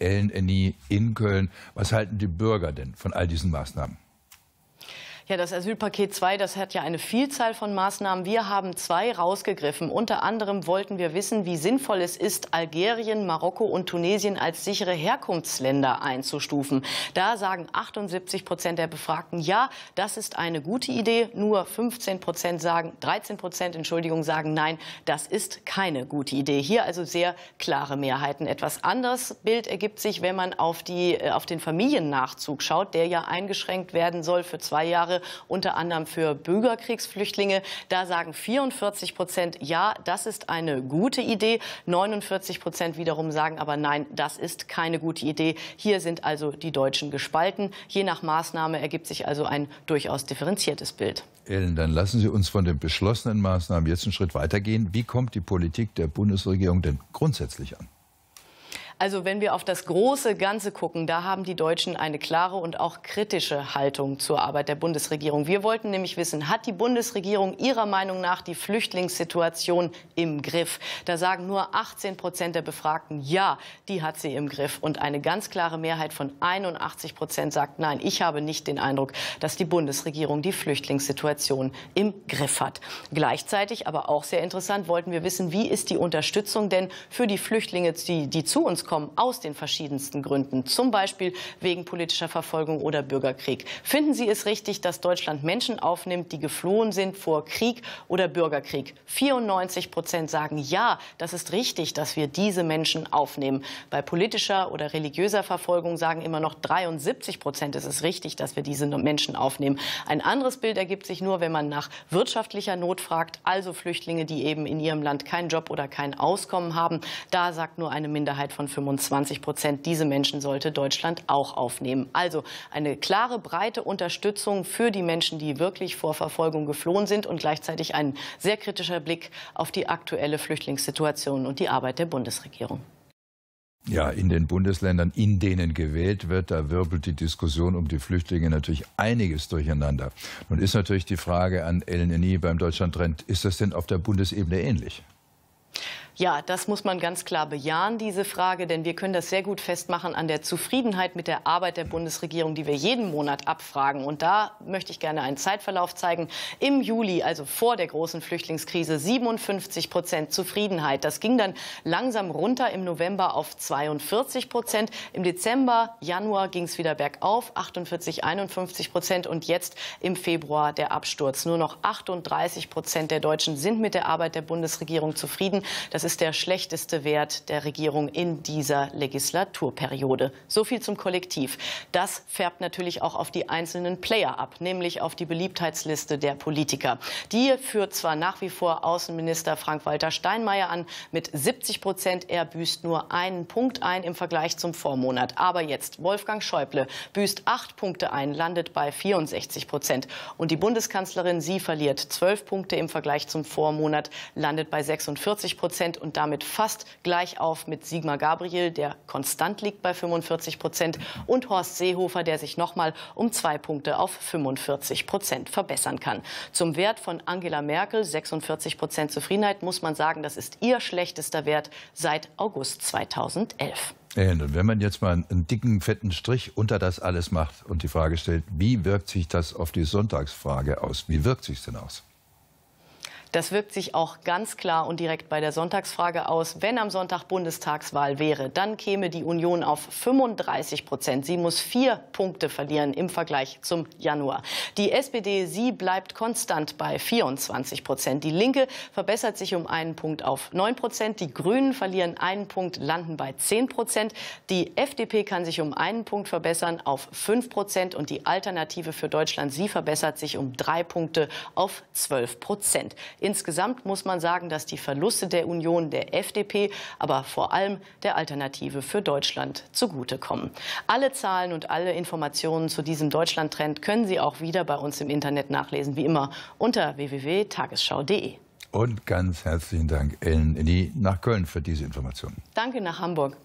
LNI in Köln. Was halten die Bürger denn von all diesen Maßnahmen? Ja, das Asylpaket 2, das hat ja eine Vielzahl von Maßnahmen. Wir haben zwei rausgegriffen. Unter anderem wollten wir wissen, wie sinnvoll es ist, Algerien, Marokko und Tunesien als sichere Herkunftsländer einzustufen. Da sagen 78 Prozent der Befragten, ja, das ist eine gute Idee. Nur 15 Prozent sagen, 13 Prozent, Entschuldigung, sagen, nein, das ist keine gute Idee. Hier also sehr klare Mehrheiten. Etwas anderes Bild ergibt sich, wenn man auf, die, äh, auf den Familiennachzug schaut, der ja eingeschränkt werden soll für zwei Jahre Jahre, unter anderem für Bürgerkriegsflüchtlinge. Da sagen 44 Prozent, ja, das ist eine gute Idee. 49 Prozent wiederum sagen aber nein, das ist keine gute Idee. Hier sind also die Deutschen gespalten. Je nach Maßnahme ergibt sich also ein durchaus differenziertes Bild. Ellen, dann lassen Sie uns von den beschlossenen Maßnahmen jetzt einen Schritt weitergehen. Wie kommt die Politik der Bundesregierung denn grundsätzlich an? Also wenn wir auf das große Ganze gucken, da haben die Deutschen eine klare und auch kritische Haltung zur Arbeit der Bundesregierung. Wir wollten nämlich wissen, hat die Bundesregierung Ihrer Meinung nach die Flüchtlingssituation im Griff? Da sagen nur 18 Prozent der Befragten, ja, die hat sie im Griff. Und eine ganz klare Mehrheit von 81 Prozent sagt, nein, ich habe nicht den Eindruck, dass die Bundesregierung die Flüchtlingssituation im Griff hat. Gleichzeitig, aber auch sehr interessant, wollten wir wissen, wie ist die Unterstützung denn für die Flüchtlinge, die, die zu uns kommen, aus den verschiedensten Gründen, zum Beispiel wegen politischer Verfolgung oder Bürgerkrieg. Finden Sie es richtig, dass Deutschland Menschen aufnimmt, die geflohen sind vor Krieg oder Bürgerkrieg? 94 Prozent sagen ja, das ist richtig, dass wir diese Menschen aufnehmen. Bei politischer oder religiöser Verfolgung sagen immer noch 73 Prozent, es ist richtig, dass wir diese Menschen aufnehmen. Ein anderes Bild ergibt sich nur, wenn man nach wirtschaftlicher Not fragt, also Flüchtlinge, die eben in ihrem Land keinen Job oder kein Auskommen haben. Da sagt nur eine Minderheit von 25 Prozent. Diese Menschen sollte Deutschland auch aufnehmen. Also eine klare, breite Unterstützung für die Menschen, die wirklich vor Verfolgung geflohen sind und gleichzeitig ein sehr kritischer Blick auf die aktuelle Flüchtlingssituation und die Arbeit der Bundesregierung. Ja, in den Bundesländern, in denen gewählt wird, da wirbelt die Diskussion um die Flüchtlinge natürlich einiges durcheinander. Nun ist natürlich die Frage an Ellen Eni beim Deutschland Trend, ist das denn auf der Bundesebene ähnlich? Ja, das muss man ganz klar bejahen, diese Frage, denn wir können das sehr gut festmachen an der Zufriedenheit mit der Arbeit der Bundesregierung, die wir jeden Monat abfragen. Und da möchte ich gerne einen Zeitverlauf zeigen. Im Juli, also vor der großen Flüchtlingskrise, 57 Prozent Zufriedenheit. Das ging dann langsam runter im November auf 42 Prozent. Im Dezember, Januar ging es wieder bergauf, 48, 51 Prozent. Und jetzt im Februar der Absturz. Nur noch 38 Prozent der Deutschen sind mit der Arbeit der Bundesregierung zufrieden. Das das ist der schlechteste Wert der Regierung in dieser Legislaturperiode. So viel zum Kollektiv. Das färbt natürlich auch auf die einzelnen Player ab, nämlich auf die Beliebtheitsliste der Politiker. Die führt zwar nach wie vor Außenminister Frank-Walter Steinmeier an mit 70 Prozent. Er büßt nur einen Punkt ein im Vergleich zum Vormonat. Aber jetzt Wolfgang Schäuble büßt acht Punkte ein, landet bei 64 Prozent. Und die Bundeskanzlerin, sie verliert zwölf Punkte im Vergleich zum Vormonat, landet bei 46 Prozent. Prozent und damit fast gleich auf mit Sigmar Gabriel, der konstant liegt bei 45 Prozent, und Horst Seehofer, der sich nochmal um zwei Punkte auf 45 Prozent verbessern kann. Zum Wert von Angela Merkel, 46 Prozent Zufriedenheit, muss man sagen, das ist ihr schlechtester Wert seit August 2011. Und wenn man jetzt mal einen dicken, fetten Strich unter das alles macht und die Frage stellt, wie wirkt sich das auf die Sonntagsfrage aus? Wie wirkt sich denn aus? Das wirkt sich auch ganz klar und direkt bei der Sonntagsfrage aus. Wenn am Sonntag Bundestagswahl wäre, dann käme die Union auf 35 Prozent. Sie muss vier Punkte verlieren im Vergleich zum Januar. Die SPD, sie bleibt konstant bei 24 Prozent. Die Linke verbessert sich um einen Punkt auf 9 Prozent. Die Grünen verlieren einen Punkt, landen bei 10 Prozent. Die FDP kann sich um einen Punkt verbessern auf 5 Prozent. Und die Alternative für Deutschland, sie verbessert sich um drei Punkte auf 12 Prozent. Insgesamt muss man sagen, dass die Verluste der Union, der FDP, aber vor allem der Alternative für Deutschland zugutekommen. Alle Zahlen und alle Informationen zu diesem Deutschlandtrend können Sie auch wieder bei uns im Internet nachlesen, wie immer unter www.tagesschau.de. Und ganz herzlichen Dank, Ellen Lee, nach Köln für diese Informationen. Danke nach Hamburg.